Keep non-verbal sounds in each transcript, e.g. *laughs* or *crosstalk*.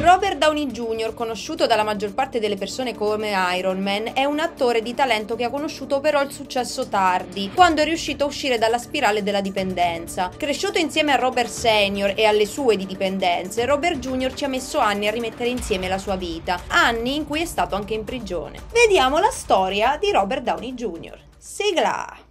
Robert Downey Jr., conosciuto dalla maggior parte delle persone come Iron Man, è un attore di talento che ha conosciuto però il successo tardi, quando è riuscito a uscire dalla spirale della dipendenza. Cresciuto insieme a Robert Senior e alle sue di dipendenze, Robert Jr. ci ha messo anni a rimettere insieme la sua vita, anni in cui è stato anche in prigione. Vediamo la storia di Robert Downey Jr. Sigla!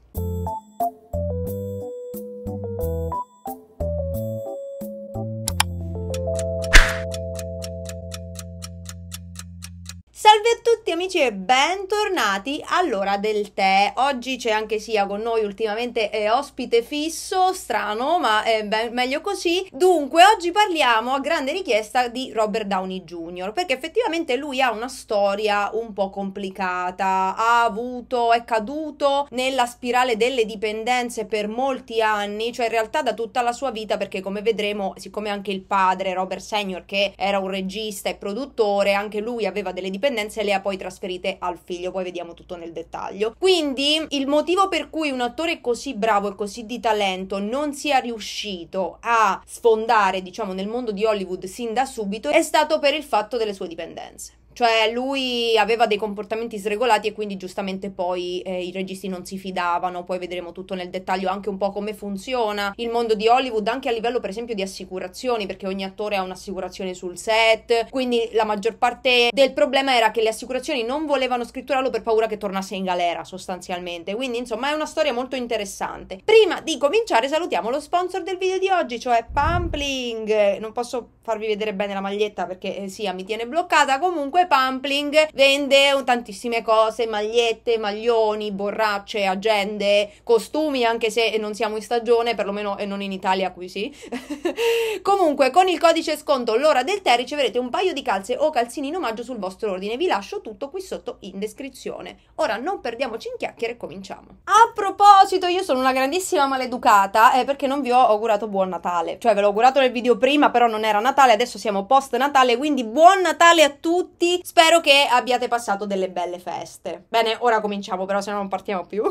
tutti amici e bentornati all'ora del tè. Oggi c'è anche Sia con noi, ultimamente è ospite fisso, strano, ma è ben, meglio così. Dunque, oggi parliamo a grande richiesta di Robert Downey Jr. perché effettivamente lui ha una storia un po' complicata, ha avuto, è caduto nella spirale delle dipendenze per molti anni, cioè in realtà da tutta la sua vita perché come vedremo, siccome anche il padre Robert Senior che era un regista e produttore, anche lui aveva delle dipendenze, le le ha poi trasferite al figlio, poi vediamo tutto nel dettaglio. Quindi il motivo per cui un attore così bravo e così di talento non sia riuscito a sfondare, diciamo, nel mondo di Hollywood sin da subito è stato per il fatto delle sue dipendenze. Cioè lui aveva dei comportamenti sregolati e quindi giustamente poi eh, i registi non si fidavano, poi vedremo tutto nel dettaglio anche un po' come funziona il mondo di Hollywood anche a livello per esempio di assicurazioni perché ogni attore ha un'assicurazione sul set, quindi la maggior parte del problema era che le assicurazioni non volevano scritturarlo per paura che tornasse in galera sostanzialmente, quindi insomma è una storia molto interessante. Prima di cominciare salutiamo lo sponsor del video di oggi, cioè Pampling, non posso farvi vedere bene la maglietta perché eh, sì, mi tiene bloccata comunque comunque Pampling vende tantissime cose, magliette, maglioni, borracce, agende, costumi, anche se non siamo in stagione, perlomeno e non in Italia qui sì. *laughs* comunque con il codice sconto l'ora del tè riceverete un paio di calze o calzini in omaggio sul vostro ordine. Vi lascio tutto qui sotto in descrizione. Ora non perdiamoci in chiacchiere e cominciamo. A proposito, io sono una grandissima maleducata eh, perché non vi ho augurato buon Natale. Cioè ve l'ho augurato nel video prima, però non era Natale, adesso siamo post Natale, quindi buon Natale a tutti spero che abbiate passato delle belle feste. Bene, ora cominciamo, però se no non partiamo più.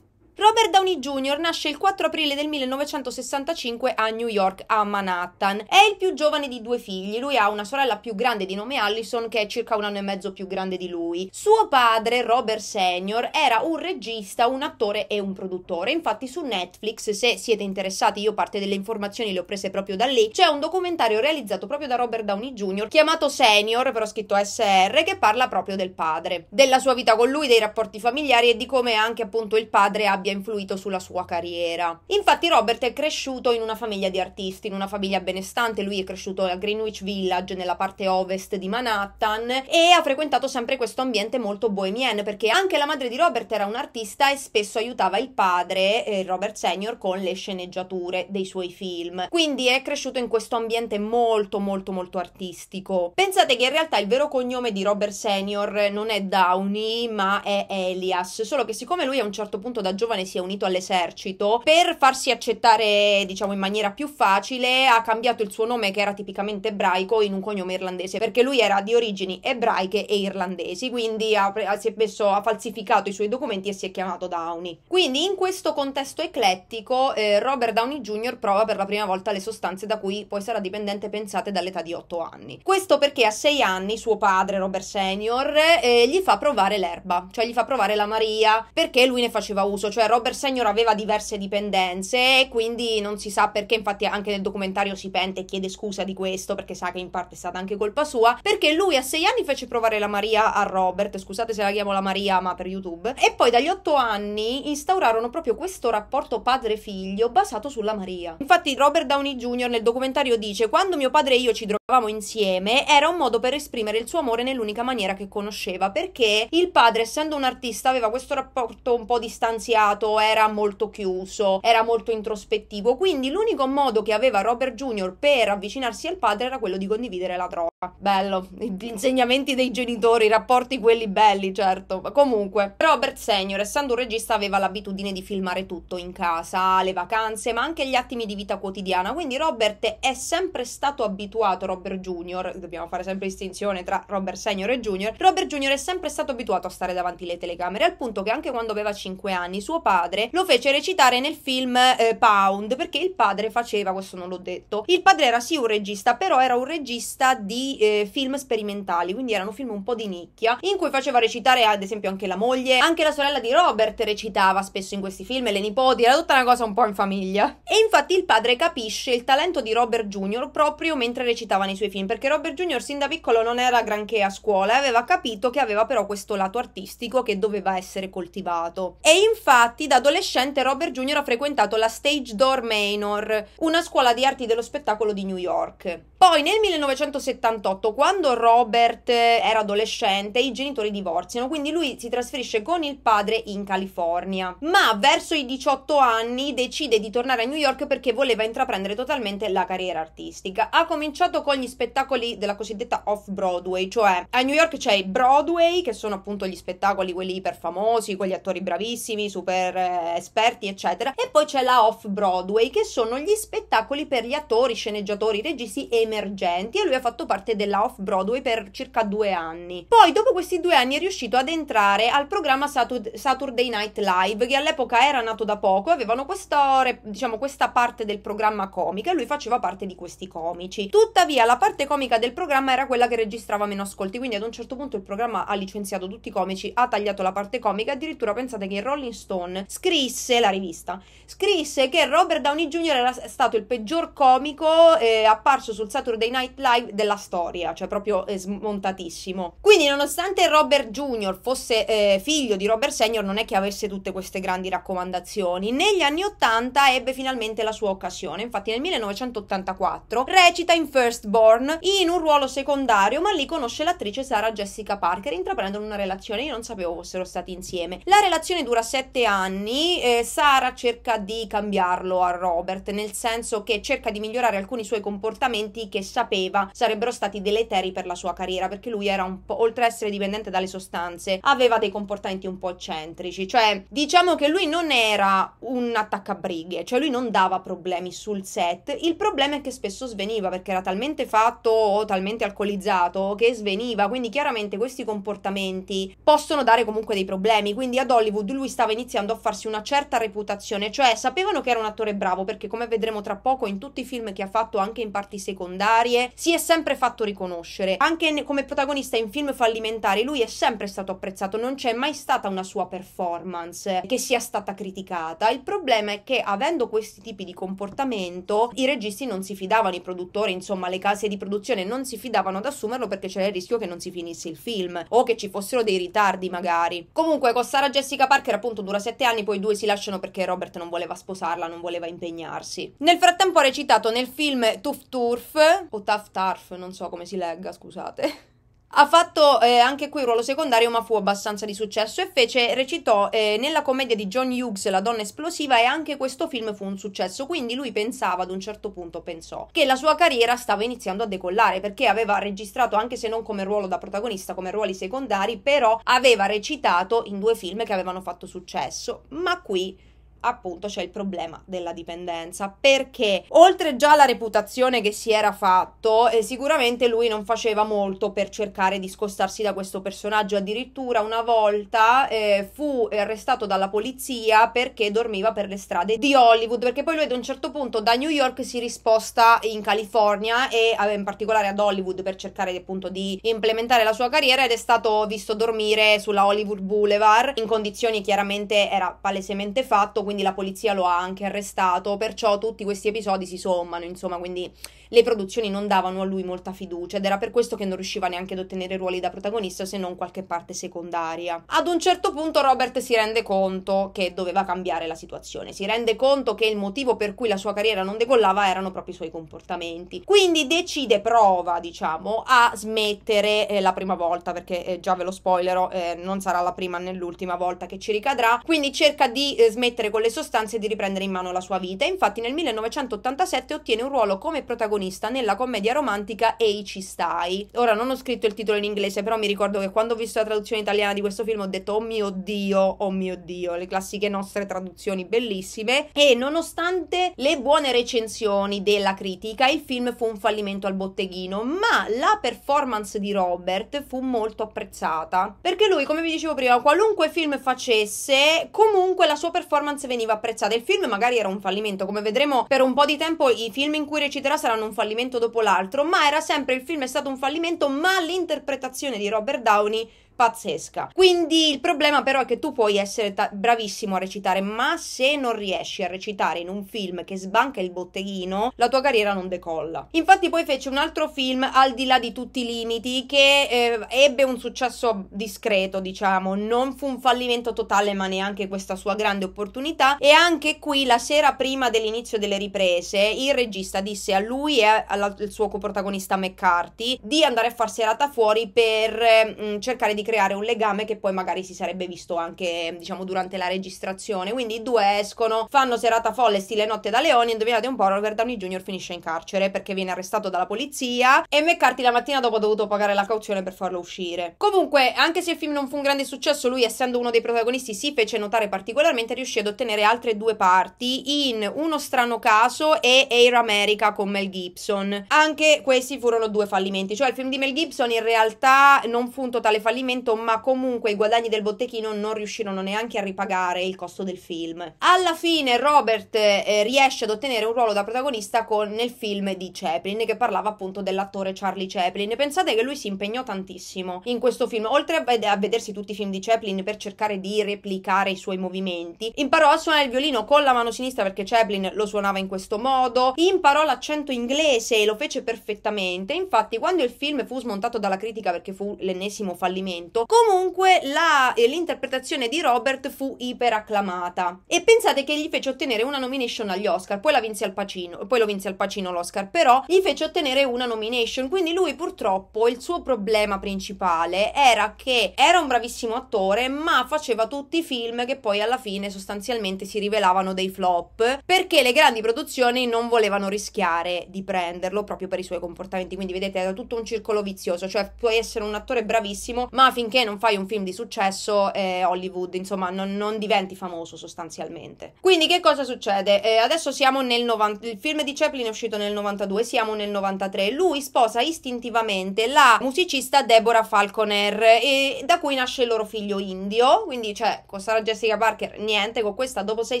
Robert Downey Jr. nasce il 4 aprile del 1965 a New York, a Manhattan. È il più giovane di due figli, lui ha una sorella più grande di nome Allison che è circa un anno e mezzo più grande di lui. Suo padre, Robert Senior, era un regista, un attore e un produttore. Infatti su Netflix, se siete interessati, io parte delle informazioni le ho prese proprio da lì, c'è un documentario realizzato proprio da Robert Downey Jr. chiamato Senior, però scritto SR, che parla proprio del padre, della sua vita con lui, dei rapporti familiari e di come anche appunto il padre abbia abbia influito sulla sua carriera. Infatti Robert è cresciuto in una famiglia di artisti, in una famiglia benestante, lui è cresciuto a Greenwich Village nella parte ovest di Manhattan e ha frequentato sempre questo ambiente molto bohemien perché anche la madre di Robert era un'artista e spesso aiutava il padre, eh, Robert Senior, con le sceneggiature dei suoi film. Quindi è cresciuto in questo ambiente molto molto molto artistico. Pensate che in realtà il vero cognome di Robert Senior non è Downey ma è Elias, solo che siccome lui a un certo punto da giovane giovane si è unito all'esercito per farsi accettare, diciamo, in maniera più facile, ha cambiato il suo nome che era tipicamente ebraico in un cognome irlandese, perché lui era di origini ebraiche e irlandesi, quindi ha, si è messo, ha falsificato i suoi documenti e si è chiamato Downey. Quindi in questo contesto eclettico eh, Robert Downey Jr. prova per la prima volta le sostanze da cui poi sarà dipendente pensate dall'età di 8 anni. Questo perché a 6 anni suo padre, Robert Senior, eh, gli fa provare l'erba, cioè gli fa provare la Maria, perché lui ne faceva uso, cioè Robert Senior aveva diverse dipendenze e quindi non si sa perché, infatti anche nel documentario si pente e chiede scusa di questo perché sa che in parte è stata anche colpa sua, perché lui a sei anni fece provare la Maria a Robert, scusate se la chiamo la Maria ma per YouTube, e poi dagli otto anni instaurarono proprio questo rapporto padre-figlio basato sulla Maria. Infatti Robert Downey Jr. nel documentario dice quando mio padre e io ci trovavamo insieme era un modo per esprimere il suo amore nell'unica maniera che conosceva perché il padre essendo un artista aveva questo rapporto un po' distanziato riservato, era molto chiuso, era molto introspettivo, quindi l'unico modo che aveva Robert Jr. per avvicinarsi al padre era quello di condividere la droga. Bello, gli insegnamenti dei genitori, i rapporti quelli belli, certo. Ma comunque, Robert Senior, essendo un regista, aveva l'abitudine di filmare tutto in casa, le vacanze, ma anche gli attimi di vita quotidiana. Quindi Robert è sempre stato abituato, Robert Junior, dobbiamo fare sempre distinzione tra Robert Senior e Junior. Robert Junior è sempre stato abituato a stare davanti alle telecamere, al punto che anche quando aveva 5 anni suo padre padre lo fece recitare nel film eh, Pound perché il padre faceva, questo non l'ho detto, il padre era sì un regista, però era un regista di eh, film sperimentali, quindi erano film un po' di nicchia, in cui faceva recitare ad esempio anche la moglie, anche la sorella di Robert recitava spesso in questi film, le nipoti, era tutta una cosa un po' in famiglia. E infatti il padre capisce il talento di Robert Jr. proprio mentre recitava nei suoi film, perché Robert Jr. sin da piccolo non era granché a scuola e aveva capito che aveva però questo lato artistico che doveva essere coltivato. E infatti Infatti, da adolescente Robert Jr. ha frequentato la Stage Door Manor, una scuola di arti dello spettacolo di New York. Poi nel 1978, quando Robert era adolescente, i genitori divorziano, quindi lui si trasferisce con il padre in California. Ma verso i 18 anni decide di tornare a New York perché voleva intraprendere totalmente la carriera artistica. Ha cominciato con gli spettacoli della cosiddetta off-Broadway, cioè a New York c'è i Broadway, che sono appunto gli spettacoli quelli iper famosi, quegli attori bravissimi, super eh, esperti, eccetera. E poi c'è la off-Broadway, che sono gli spettacoli per gli attori, sceneggiatori, registi e emergenti e lui ha fatto parte della Off Broadway per circa due anni. Poi dopo questi due anni è riuscito ad entrare al programma Satur- Saturday Night Live che all'epoca era nato da poco, avevano questa, diciamo, questa parte del programma comica e lui faceva parte di questi comici. Tuttavia la parte comica del programma era quella che registrava meno ascolti, quindi ad un certo punto il programma ha licenziato tutti i comici, ha tagliato la parte comica, addirittura pensate che Rolling Stone scrisse, la rivista, scrisse che Robert Downey Jr. era stato il peggior comico eh, apparso sul Saturday Night Live della storia, cioè proprio eh, smontatissimo. Quindi nonostante Robert Jr. fosse eh, figlio di Robert Senior, non è che avesse tutte queste grandi raccomandazioni. Negli anni 80 ebbe finalmente la sua occasione, infatti nel 1984 recita in First Born in un ruolo secondario, ma lì conosce l'attrice Sarah Jessica Parker, intraprendono una relazione, io non sapevo fossero stati insieme. La relazione dura sette anni, eh, Sarah cerca di cambiarlo a Robert, nel senso che cerca di migliorare alcuni suoi comportamenti che sapeva sarebbero stati deleteri per la sua carriera, perché lui era un po', oltre a essere dipendente dalle sostanze, aveva dei comportamenti un po' eccentrici, cioè diciamo che lui non era un attaccabrighe, cioè lui non dava problemi sul set, il problema è che spesso sveniva perché era talmente fatto o talmente alcolizzato che sveniva, quindi chiaramente questi comportamenti possono dare comunque dei problemi, quindi ad Hollywood lui stava iniziando a farsi una certa reputazione, cioè sapevano che era un attore bravo perché come vedremo tra poco in tutti i film che ha fatto anche in parti secondarie, secondarie, si è sempre fatto riconoscere. Anche come protagonista in film fallimentari lui è sempre stato apprezzato, non c'è mai stata una sua performance che sia stata criticata. Il problema è che avendo questi tipi di comportamento i registi non si fidavano, i produttori, insomma le case di produzione non si fidavano ad assumerlo perché c'era il rischio che non si finisse il film o che ci fossero dei ritardi magari. Comunque con Sara Jessica Parker appunto dura sette anni, poi i due si lasciano perché Robert non voleva sposarla, non voleva impegnarsi. Nel frattempo ha recitato nel film Tuff Turf o Taff Tarf, non so come si legga, scusate. Ha fatto eh, anche qui un ruolo secondario, ma fu abbastanza di successo e fece, recitò eh, nella commedia di John Hughes La donna esplosiva e anche questo film fu un successo, quindi lui pensava ad un certo punto pensò che la sua carriera stava iniziando a decollare perché aveva registrato anche se non come ruolo da protagonista, come ruoli secondari, però aveva recitato in due film che avevano fatto successo, ma qui appunto c'è il problema della dipendenza perché oltre già alla reputazione che si era fatto eh, sicuramente lui non faceva molto per cercare di scostarsi da questo personaggio addirittura una volta eh, fu arrestato dalla polizia perché dormiva per le strade di Hollywood perché poi lui ad un certo punto da New York si risposta in California e eh, in particolare ad Hollywood per cercare appunto di implementare la sua carriera ed è stato visto dormire sulla Hollywood Boulevard in condizioni chiaramente era palesemente fatto quindi la polizia lo ha anche arrestato, perciò tutti questi episodi si sommano, insomma, quindi le produzioni non davano a lui molta fiducia ed era per questo che non riusciva neanche ad ottenere ruoli da protagonista se non qualche parte secondaria. Ad un certo punto Robert si rende conto che doveva cambiare la situazione, si rende conto che il motivo per cui la sua carriera non decollava erano proprio i suoi comportamenti. Quindi decide, prova, diciamo, a smettere eh, la prima volta, perché eh, già ve lo spoilerò, eh, non sarà la prima né l'ultima volta che ci ricadrà, quindi cerca di eh, smettere con con le sostanze di riprendere in mano la sua vita. Infatti nel 1987 ottiene un ruolo come protagonista nella commedia romantica Ehi ci stai. Ora non ho scritto il titolo in inglese, però mi ricordo che quando ho visto la traduzione italiana di questo film ho detto oh mio dio, oh mio dio, le classiche nostre traduzioni bellissime e nonostante le buone recensioni della critica, il film fu un fallimento al botteghino, ma la performance di Robert fu molto apprezzata, perché lui, come vi dicevo prima, qualunque film facesse, comunque la sua performance veniva apprezzata. Il film magari era un fallimento, come vedremo per un po' di tempo i film in cui reciterà saranno un fallimento dopo l'altro, ma era sempre il film è stato un fallimento, ma l'interpretazione di Robert Downey pazzesca. Quindi il problema però è che tu puoi essere ta- bravissimo a recitare, ma se non riesci a recitare in un film che sbanca il botteghino, la tua carriera non decolla. Infatti poi fece un altro film al di là di tutti i limiti che eh, ebbe un successo discreto, diciamo, non fu un fallimento totale, ma neanche questa sua grande opportunità e anche qui la sera prima dell'inizio delle riprese, il regista disse a lui e al suo coprotagonista McCarthy di andare a far serata fuori per eh, mm, cercare di creare un legame che poi magari si sarebbe visto anche, diciamo, durante la registrazione. Quindi i due escono, fanno serata folle stile Notte da Leoni, indovinate un po', Robert Downey Jr. finisce in carcere perché viene arrestato dalla polizia e McCarthy la mattina dopo ha dovuto pagare la cauzione per farlo uscire. Comunque, anche se il film non fu un grande successo, lui essendo uno dei protagonisti si fece notare particolarmente riuscì ad ottenere altre due parti in Uno strano caso e Air America con Mel Gibson. Anche questi furono due fallimenti, cioè il film di Mel Gibson in realtà non fu un totale fallimento finanziamento, ma comunque i guadagni del botteghino non riuscirono neanche a ripagare il costo del film. Alla fine Robert eh, riesce ad ottenere un ruolo da protagonista con, nel film di Chaplin, che parlava appunto dell'attore Charlie Chaplin. Pensate che lui si impegnò tantissimo in questo film, oltre a, ved- a vedersi tutti i film di Chaplin per cercare di replicare i suoi movimenti, imparò a suonare il violino con la mano sinistra perché Chaplin lo suonava in questo modo, imparò l'accento inglese e lo fece perfettamente. Infatti, quando il film fu smontato dalla critica perché fu l'ennesimo fallimento, momento. Comunque la, eh, l'interpretazione di Robert fu iperacclamata e pensate che gli fece ottenere una nomination agli Oscar, poi la vinse al Pacino, poi lo vinse al Pacino l'Oscar, però gli fece ottenere una nomination, quindi lui purtroppo il suo problema principale era che era un bravissimo attore, ma faceva tutti i film che poi alla fine sostanzialmente si rivelavano dei flop, perché le grandi produzioni non volevano rischiare di prenderlo proprio per i suoi comportamenti, quindi vedete era tutto un circolo vizioso, cioè puoi essere un attore bravissimo, ma finché non fai un film di successo, eh, Hollywood, insomma, non, non, diventi famoso sostanzialmente. Quindi che cosa succede? Eh, adesso siamo nel 90, il film di Chaplin è uscito nel 92, siamo nel 93, lui sposa istintivamente la musicista Deborah Falconer, e, da cui nasce il loro figlio Indio, quindi cioè, con Sara Jessica Parker niente, con questa dopo sei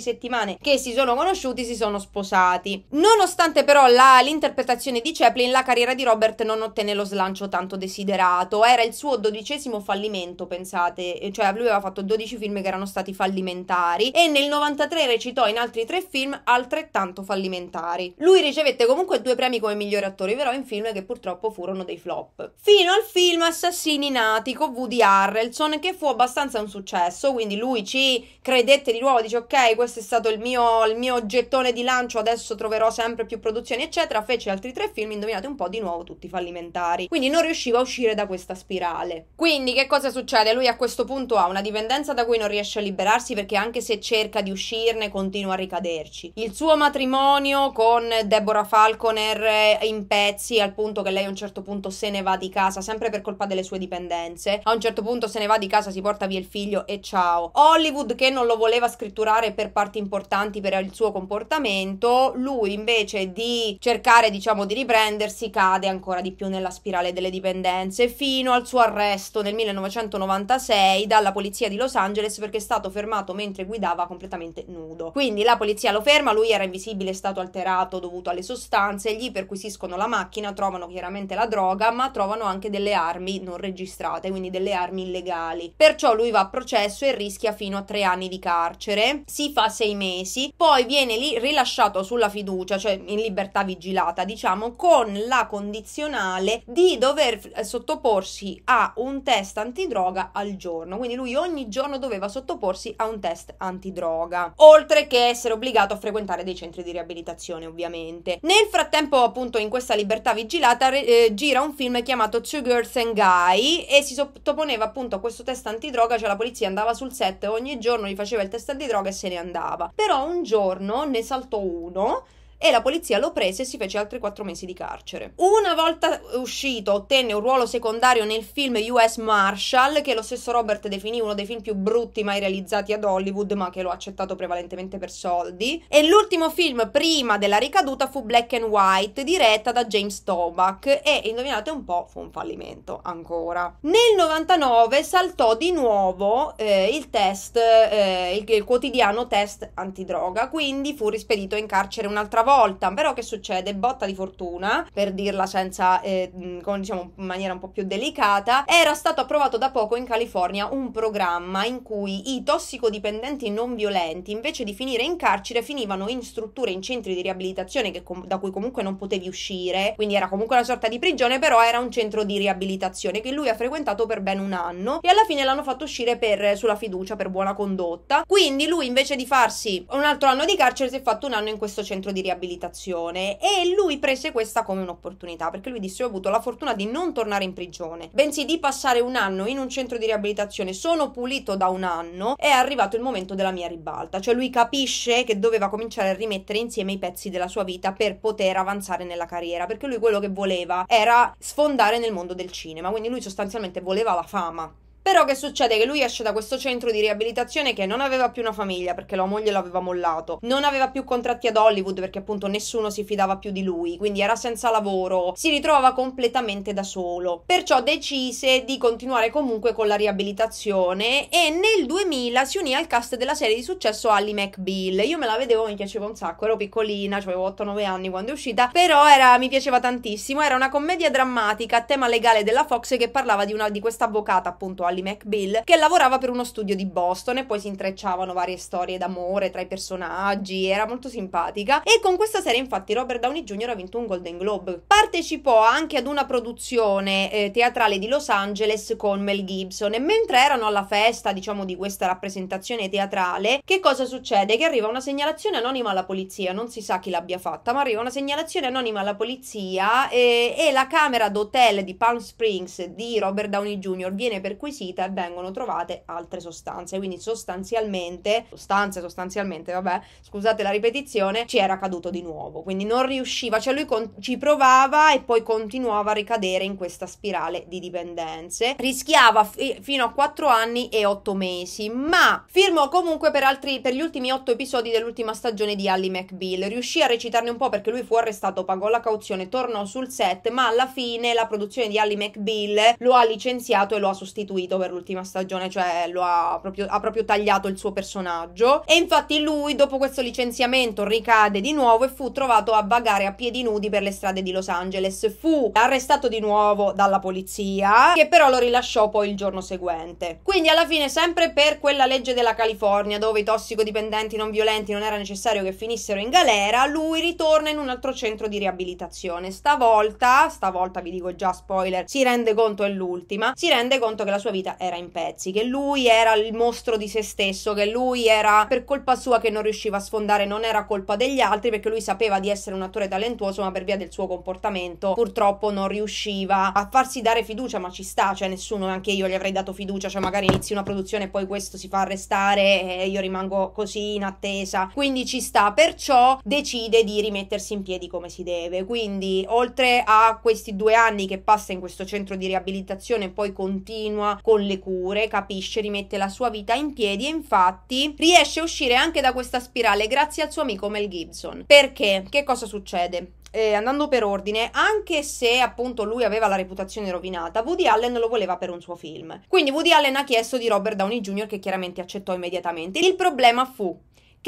settimane che si sono conosciuti si sono sposati. Nonostante però la, l'interpretazione di Chaplin, la carriera di Robert non ottenne lo slancio tanto desiderato, era il suo dodicesimo fallimento, pensate, cioè lui aveva fatto 12 film che erano stati fallimentari e nel 93 recitò in altri tre film altrettanto fallimentari. Lui ricevette comunque due premi come migliore attore, però in film che purtroppo furono dei flop. Fino al film Assassini Nati con Woody Harrelson che fu abbastanza un successo, quindi lui ci credette di nuovo, dice ok questo è stato il mio, il mio gettone di lancio, adesso troverò sempre più produzioni eccetera, fece altri tre film, indovinate un po' di nuovo tutti fallimentari, quindi non riusciva a uscire da questa spirale. Quindi quindi che cosa succede? Lui a questo punto ha una dipendenza da cui non riesce a liberarsi perché anche se cerca di uscirne continua a ricaderci. Il suo matrimonio con Deborah Falconer è in pezzi al punto che lei a un certo punto se ne va di casa, sempre per colpa delle sue dipendenze. A un certo punto se ne va di casa, si porta via il figlio e ciao. Hollywood che non lo voleva scritturare per parti importanti per il suo comportamento, lui invece di cercare diciamo di riprendersi cade ancora di più nella spirale delle dipendenze fino al suo arresto nel 1996 dalla polizia di Los Angeles perché è stato fermato mentre guidava completamente nudo. Quindi la polizia lo ferma, lui era invisibile, è stato alterato dovuto alle sostanze, gli perquisiscono la macchina, trovano chiaramente la droga, ma trovano anche delle armi non registrate, quindi delle armi illegali. Perciò lui va a processo e rischia fino a tre anni di carcere, si fa sei mesi, poi viene lì rilasciato sulla fiducia, cioè in libertà vigilata, diciamo, con la condizionale di dover sottoporsi a un test test antidroga al giorno, quindi lui ogni giorno doveva sottoporsi a un test antidroga, oltre che essere obbligato a frequentare dei centri di riabilitazione ovviamente. Nel frattempo appunto in questa libertà vigilata eh, gira un film chiamato Two Girls and Guy e si sottoponeva appunto a questo test antidroga, cioè la polizia andava sul set ogni giorno, gli faceva il test antidroga e se ne andava. Però un giorno ne saltò uno e la polizia lo prese e si fece altri 4 mesi di carcere. Una volta uscito ottenne un ruolo secondario nel film US Marshall, che lo stesso Robert definì uno dei film più brutti mai realizzati ad Hollywood, ma che lo ha accettato prevalentemente per soldi. E l'ultimo film prima della ricaduta fu Black and White, diretta da James Toback, e indovinate un po', fu un fallimento ancora. Nel 99 saltò di nuovo eh, il test, eh, il, il quotidiano test antidroga, quindi fu rispedito in carcere un'altra volta volta, però che succede? Botta di fortuna, per dirla senza, eh, con, diciamo, in maniera un po' più delicata, era stato approvato da poco in California un programma in cui i tossicodipendenti non violenti, invece di finire in carcere, finivano in strutture, in centri di riabilitazione che, da cui comunque non potevi uscire, quindi era comunque una sorta di prigione, però era un centro di riabilitazione che lui ha frequentato per ben un anno e alla fine l'hanno fatto uscire per, sulla fiducia, per buona condotta. Quindi lui invece di farsi un altro anno di carcere si è fatto un anno in questo centro di riabilitazione riabilitazione e lui prese questa come un'opportunità perché lui disse ho avuto la fortuna di non tornare in prigione, bensì di passare un anno in un centro di riabilitazione, sono pulito da un anno, è arrivato il momento della mia ribalta, cioè lui capisce che doveva cominciare a rimettere insieme i pezzi della sua vita per poter avanzare nella carriera, perché lui quello che voleva era sfondare nel mondo del cinema, quindi lui sostanzialmente voleva la fama però che succede? Che lui esce da questo centro di riabilitazione che non aveva più una famiglia perché la moglie l'aveva mollato, non aveva più contratti ad Hollywood perché appunto nessuno si fidava più di lui, quindi era senza lavoro, si ritrova completamente da solo. Perciò decise di continuare comunque con la riabilitazione e nel 2000 si unì al cast della serie di successo Ali McBeal. Io me la vedevo, mi piaceva un sacco, ero piccolina, avevo 8-9 anni quando è uscita, però era, mi piaceva tantissimo, era una commedia drammatica a tema legale della Fox che parlava di, una, di questa avvocata appunto Ali Charlie McBill, che lavorava per uno studio di Boston e poi si intrecciavano varie storie d'amore tra i personaggi, era molto simpatica e con questa serie infatti Robert Downey Jr. ha vinto un Golden Globe. Partecipò anche ad una produzione eh, teatrale di Los Angeles con Mel Gibson e mentre erano alla festa, diciamo, di questa rappresentazione teatrale, che cosa succede? Che arriva una segnalazione anonima alla polizia, non si sa chi l'abbia fatta, ma arriva una segnalazione anonima alla polizia e, eh, e la camera d'hotel di Palm Springs di Robert Downey Jr. viene perquisita smaltita e vengono trovate altre sostanze. Quindi sostanzialmente, sostanze sostanzialmente, vabbè, scusate la ripetizione, ci era caduto di nuovo. Quindi non riusciva, cioè lui con- ci provava e poi continuava a ricadere in questa spirale di dipendenze. Rischiava f- fino a 4 anni e 8 mesi, ma firmò comunque per, altri, per gli ultimi 8 episodi dell'ultima stagione di Ally McBeal. Riuscì a recitarne un po' perché lui fu arrestato, pagò la cauzione, tornò sul set, ma alla fine la produzione di Ally McBeal lo ha licenziato e lo ha sostituito per l'ultima stagione, cioè ha proprio, ha proprio tagliato il suo personaggio. E infatti lui, dopo questo licenziamento, ricade di nuovo e fu trovato a vagare a piedi nudi per le strade di Los Angeles. Fu arrestato di nuovo dalla polizia, che però lo rilasciò poi il giorno seguente. Quindi alla fine, sempre per quella legge della California, dove i tossicodipendenti non violenti non era necessario che finissero in galera, lui ritorna in un altro centro di riabilitazione. Stavolta, stavolta vi dico già spoiler, si rende conto è l'ultima, si rende conto che la sua vita vita era in pezzi, che lui era il mostro di se stesso, che lui era per colpa sua che non riusciva a sfondare, non era colpa degli altri perché lui sapeva di essere un attore talentuoso ma per via del suo comportamento purtroppo non riusciva a farsi dare fiducia, ma ci sta, cioè nessuno, anche io gli avrei dato fiducia, cioè magari inizi una produzione e poi questo si fa arrestare e io rimango così in attesa, quindi ci sta, perciò decide di rimettersi in piedi come si deve, quindi oltre a questi due anni che passa in questo centro di riabilitazione poi continua con le cure, capisce, rimette la sua vita in piedi e infatti riesce a uscire anche da questa spirale grazie al suo amico Mel Gibson. Perché? Che cosa succede? Eh, andando per ordine, anche se appunto lui aveva la reputazione rovinata, Woody Allen lo voleva per un suo film. Quindi Woody Allen ha chiesto di Robert Downey Jr. che chiaramente accettò immediatamente. Il problema fu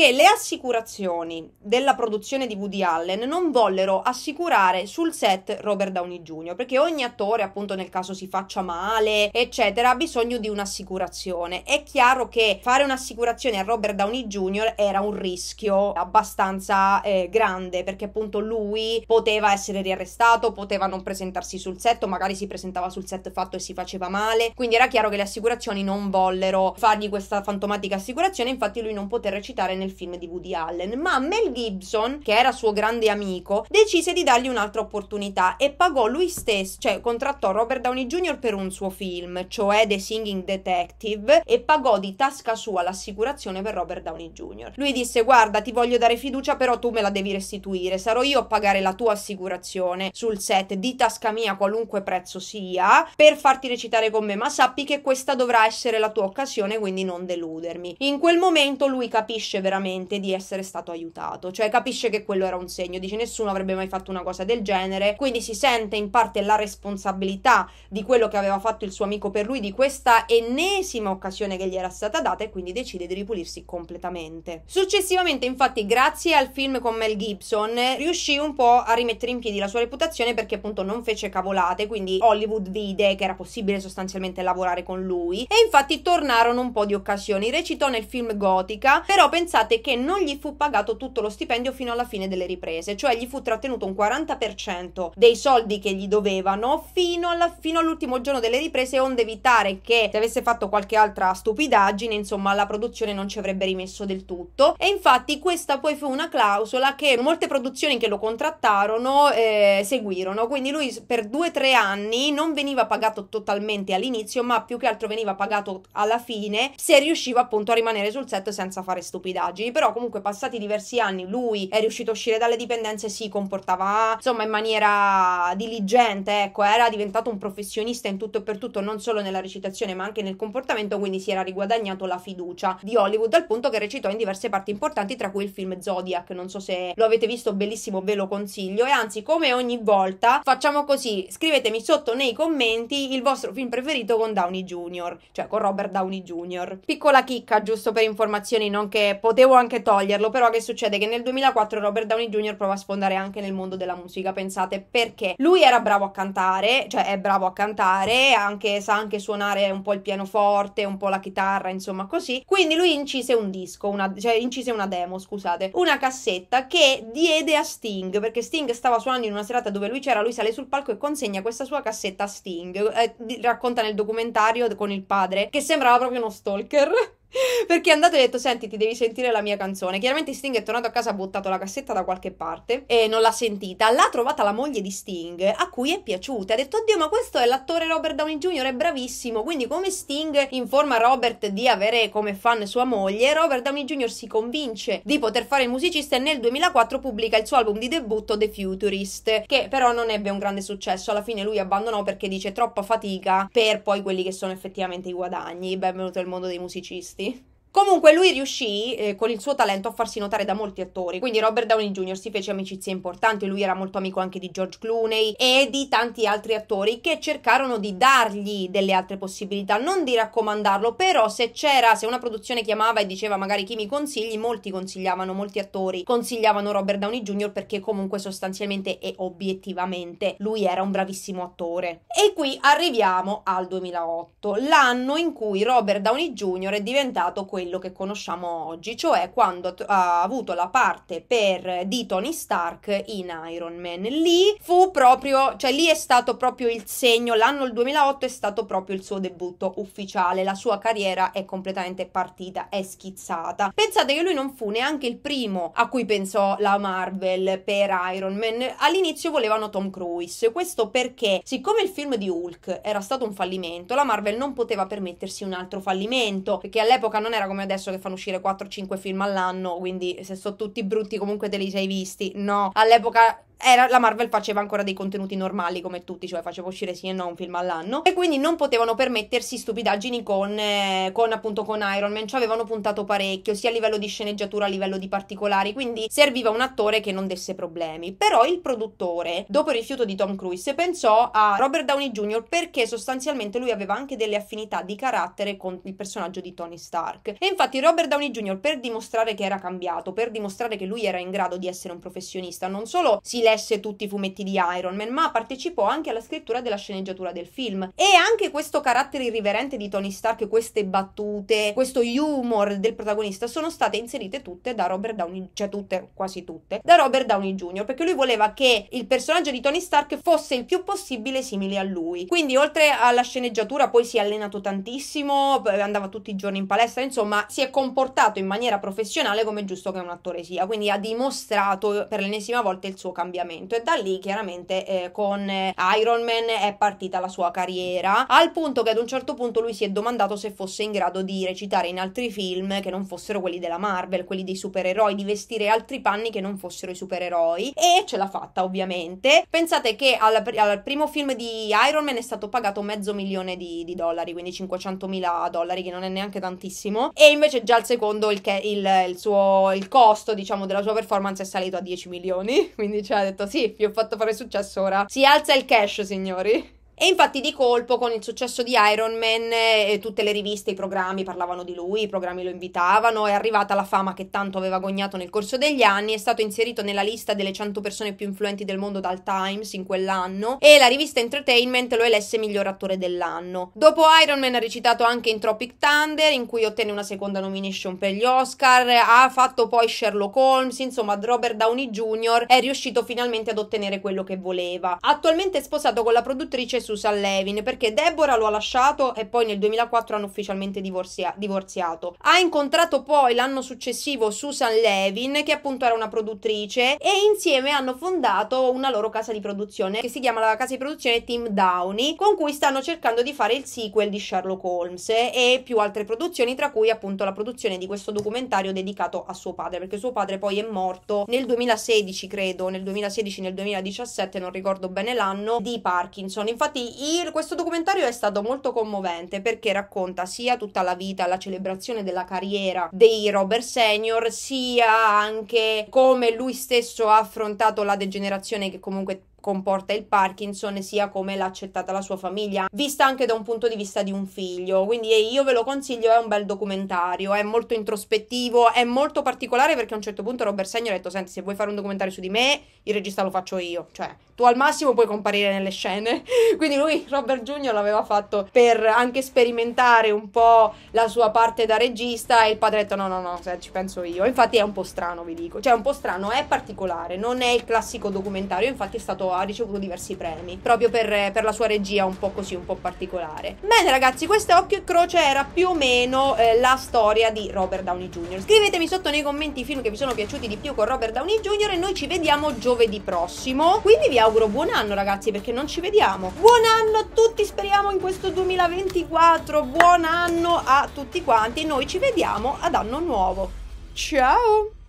che le assicurazioni della produzione di Woody Allen non vollero assicurare sul set Robert Downey Jr. perché ogni attore, appunto, nel caso si faccia male, eccetera, ha bisogno di un'assicurazione. È chiaro che fare un'assicurazione a Robert Downey Jr. era un rischio abbastanza eh, grande perché appunto lui poteva essere riarrestato, poteva non presentarsi sul set, magari si presentava sul set fatto e si faceva male, quindi era chiaro che le assicurazioni non vollero fargli questa fantomatica assicurazione, infatti lui non poté recitare nel nel film di Woody Allen, ma Mel Gibson, che era suo grande amico, decise di dargli un'altra opportunità e pagò lui stesso, cioè contrattò Robert Downey Jr. per un suo film, cioè The Singing Detective, e pagò di tasca sua l'assicurazione per Robert Downey Jr. Lui disse guarda ti voglio dare fiducia però tu me la devi restituire, sarò io a pagare la tua assicurazione sul set di tasca mia qualunque prezzo sia per farti recitare con me, ma sappi che questa dovrà essere la tua occasione quindi non deludermi. In quel momento lui capisce veramente veramente di essere stato aiutato, cioè capisce che quello era un segno, dice nessuno avrebbe mai fatto una cosa del genere, quindi si sente in parte la responsabilità di quello che aveva fatto il suo amico per lui, di questa ennesima occasione che gli era stata data e quindi decide di ripulirsi completamente. Successivamente infatti grazie al film con Mel Gibson riuscì un po' a rimettere in piedi la sua reputazione perché appunto non fece cavolate, quindi Hollywood vide che era possibile sostanzialmente lavorare con lui e infatti tornarono un po' di occasioni, recitò nel film Gotica, però pensate Notate che non gli fu pagato tutto lo stipendio fino alla fine delle riprese, cioè gli fu trattenuto un 40% dei soldi che gli dovevano fino, alla, fino all'ultimo giorno delle riprese, onde evitare che se avesse fatto qualche altra stupidaggine, insomma, la produzione non ci avrebbe rimesso del tutto. E infatti questa poi fu una clausola che molte produzioni che lo contrattarono eh, seguirono, quindi lui per due o tre anni non veniva pagato totalmente all'inizio, ma più che altro veniva pagato alla fine se riusciva appunto a rimanere sul set senza fare stupidaggini stupidaggini, però comunque passati diversi anni lui è riuscito a uscire dalle dipendenze, si comportava insomma in maniera diligente, ecco, era diventato un professionista in tutto e per tutto, non solo nella recitazione ma anche nel comportamento, quindi si era riguadagnato la fiducia di Hollywood al punto che recitò in diverse parti importanti, tra cui il film Zodiac, non so se lo avete visto, bellissimo, ve lo consiglio e anzi come ogni volta facciamo così, scrivetemi sotto nei commenti il vostro film preferito con Downey Jr., cioè con Robert Downey Jr. Piccola chicca giusto per informazioni, non che potete potevo anche toglierlo, però che succede? Che nel 2004 Robert Downey Jr. prova a sfondare anche nel mondo della musica, pensate, perché lui era bravo a cantare, cioè è bravo a cantare, anche, sa anche suonare un po' il pianoforte, un po' la chitarra, insomma così. Quindi lui incise un disco, una, cioè incise una demo, scusate, una cassetta che diede a Sting, perché Sting stava suonando in una serata dove lui c'era, lui sale sul palco e consegna questa sua cassetta a Sting. Eh, racconta nel documentario con il padre che sembrava proprio uno stalker. *laughs* Perché è andato e ha detto: Senti, ti devi sentire la mia canzone. Chiaramente Sting è tornato a casa, ha buttato la cassetta da qualche parte e non l'ha sentita. L'ha trovata la moglie di Sting, a cui è piaciuta. Ha detto: Oddio, ma questo è l'attore Robert Downey Jr., è bravissimo. Quindi, come Sting informa Robert di avere come fan sua moglie, Robert Downey Jr. si convince di poter fare il musicista e nel 2004 pubblica il suo album di debutto The Futurist, che però non ebbe un grande successo. Alla fine lui abbandonò perché dice troppa fatica per poi quelli che sono effettivamente i guadagni. Benvenuto al mondo dei musicisti. nasty Comunque lui riuscì eh, con il suo talento a farsi notare da molti attori, quindi Robert Downey Jr. si fece amicizie importanti, lui era molto amico anche di George Clooney e di tanti altri attori che cercarono di dargli delle altre possibilità, non di raccomandarlo, però se c'era, se una produzione chiamava e diceva magari chi mi consigli, molti consigliavano, molti attori consigliavano Robert Downey Jr. perché comunque sostanzialmente e obiettivamente lui era un bravissimo attore. E qui arriviamo al 2008, l'anno in cui Robert Downey Jr. è diventato questo quello che conosciamo oggi, cioè quando ha avuto la parte per, di Tony Stark in Iron Man. Lì fu proprio, cioè lì è stato proprio il segno, l'anno il 2008 è stato proprio il suo debutto ufficiale, la sua carriera è completamente partita, è schizzata. Pensate che lui non fu neanche il primo a cui pensò la Marvel per Iron Man, all'inizio volevano Tom Cruise, questo perché siccome il film di Hulk era stato un fallimento, la Marvel non poteva permettersi un altro fallimento, perché all'epoca non era come adesso che fanno uscire 4-5 film all'anno, quindi se sono tutti brutti comunque te li sei visti. No, all'epoca era, la Marvel faceva ancora dei contenuti normali come tutti, cioè faceva uscire sì e no un film all'anno e quindi non potevano permettersi stupidaggini con, eh, con appunto con Iron Man, ci cioè avevano puntato parecchio sia a livello di sceneggiatura a livello di particolari, quindi serviva un attore che non desse problemi. Però il produttore, dopo il rifiuto di Tom Cruise, pensò a Robert Downey Jr. perché sostanzialmente lui aveva anche delle affinità di carattere con il personaggio di Tony Stark. E infatti Robert Downey Jr. per dimostrare che era cambiato, per dimostrare che lui era in grado di essere un professionista, non solo si lesse tutti i fumetti di Iron Man, ma partecipò anche alla scrittura della sceneggiatura del film. E anche questo carattere irriverente di Tony Stark, queste battute, questo humor del protagonista sono state inserite tutte da Robert Downey, cioè tutte, quasi tutte, da Robert Downey Jr., perché lui voleva che il personaggio di Tony Stark fosse il più possibile simile a lui. Quindi oltre alla sceneggiatura poi si è allenato tantissimo, andava tutti i giorni in palestra, insomma si è comportato in maniera professionale come è giusto che un attore sia, quindi ha dimostrato per l'ennesima volta il suo cambiamento cambiamento e da lì chiaramente eh, con eh, Iron Man è partita la sua carriera al punto che ad un certo punto lui si è domandato se fosse in grado di recitare in altri film che non fossero quelli della Marvel, quelli dei supereroi, di vestire altri panni che non fossero i supereroi e ce l'ha fatta ovviamente. Pensate che al, al primo film di Iron Man è stato pagato mezzo milione di, di dollari, quindi 500 mila dollari che non è neanche tantissimo e invece già al secondo il, il, il, suo, il costo diciamo della sua performance è salito a 10 milioni, *laughs* quindi cioè detto sì, vi ho fatto fare successo ora. Si alza il cash, signori. E infatti di colpo con il successo di Iron Man eh, tutte le riviste, i programmi parlavano di lui, i programmi lo invitavano, è arrivata la fama che tanto aveva agognato nel corso degli anni, è stato inserito nella lista delle 100 persone più influenti del mondo dal Times in quell'anno e la rivista Entertainment lo elesse miglior attore dell'anno. Dopo Iron Man ha recitato anche in Tropic Thunder in cui ottenne una seconda nomination per gli Oscar, ha fatto poi Sherlock Holmes, insomma Robert Downey Jr. è riuscito finalmente ad ottenere quello che voleva. Attualmente è sposato con la produttrice Susan Levin perché Deborah lo ha lasciato e poi nel 2004 hanno ufficialmente divorzia- divorziato. Ha incontrato poi l'anno successivo Susan Levin che appunto era una produttrice e insieme hanno fondato una loro casa di produzione che si chiama la casa di produzione Team Downey con cui stanno cercando di fare il sequel di Sherlock Holmes e più altre produzioni tra cui appunto la produzione di questo documentario dedicato a suo padre perché suo padre poi è morto nel 2016 credo nel 2016 nel 2017 non ricordo bene l'anno di Parkinson infatti Infatti il, questo documentario è stato molto commovente perché racconta sia tutta la vita, la celebrazione della carriera dei Robert Senior, sia anche come lui stesso ha affrontato la degenerazione che comunque comporta il Parkinson sia come l'ha accettata la sua famiglia, vista anche da un punto di vista di un figlio. Quindi eh, io ve lo consiglio, è un bel documentario, è molto introspettivo, è molto particolare perché a un certo punto Robert Segno ha detto "Senti, se vuoi fare un documentario su di me, il regista lo faccio io", cioè tu al massimo puoi comparire nelle scene. *laughs* Quindi lui Robert Jr. l'aveva fatto per anche sperimentare un po' la sua parte da regista e il padre ha detto "No, no, no, se, ci penso io". Infatti è un po' strano, vi dico. Cioè è un po' strano, è particolare, non è il classico documentario, infatti è stato ha ricevuto diversi premi, proprio per, per, la sua regia un po' così, un po' particolare. Bene ragazzi, questo Occhio e Croce era più o meno eh, la storia di Robert Downey Jr. Scrivetemi sotto nei commenti i film che vi sono piaciuti di più con Robert Downey Jr. e noi ci vediamo giovedì prossimo. Quindi vi auguro buon anno ragazzi perché non ci vediamo. Buon anno a tutti, speriamo in questo 2024, buon anno a tutti quanti e noi ci vediamo ad anno nuovo. Ciao!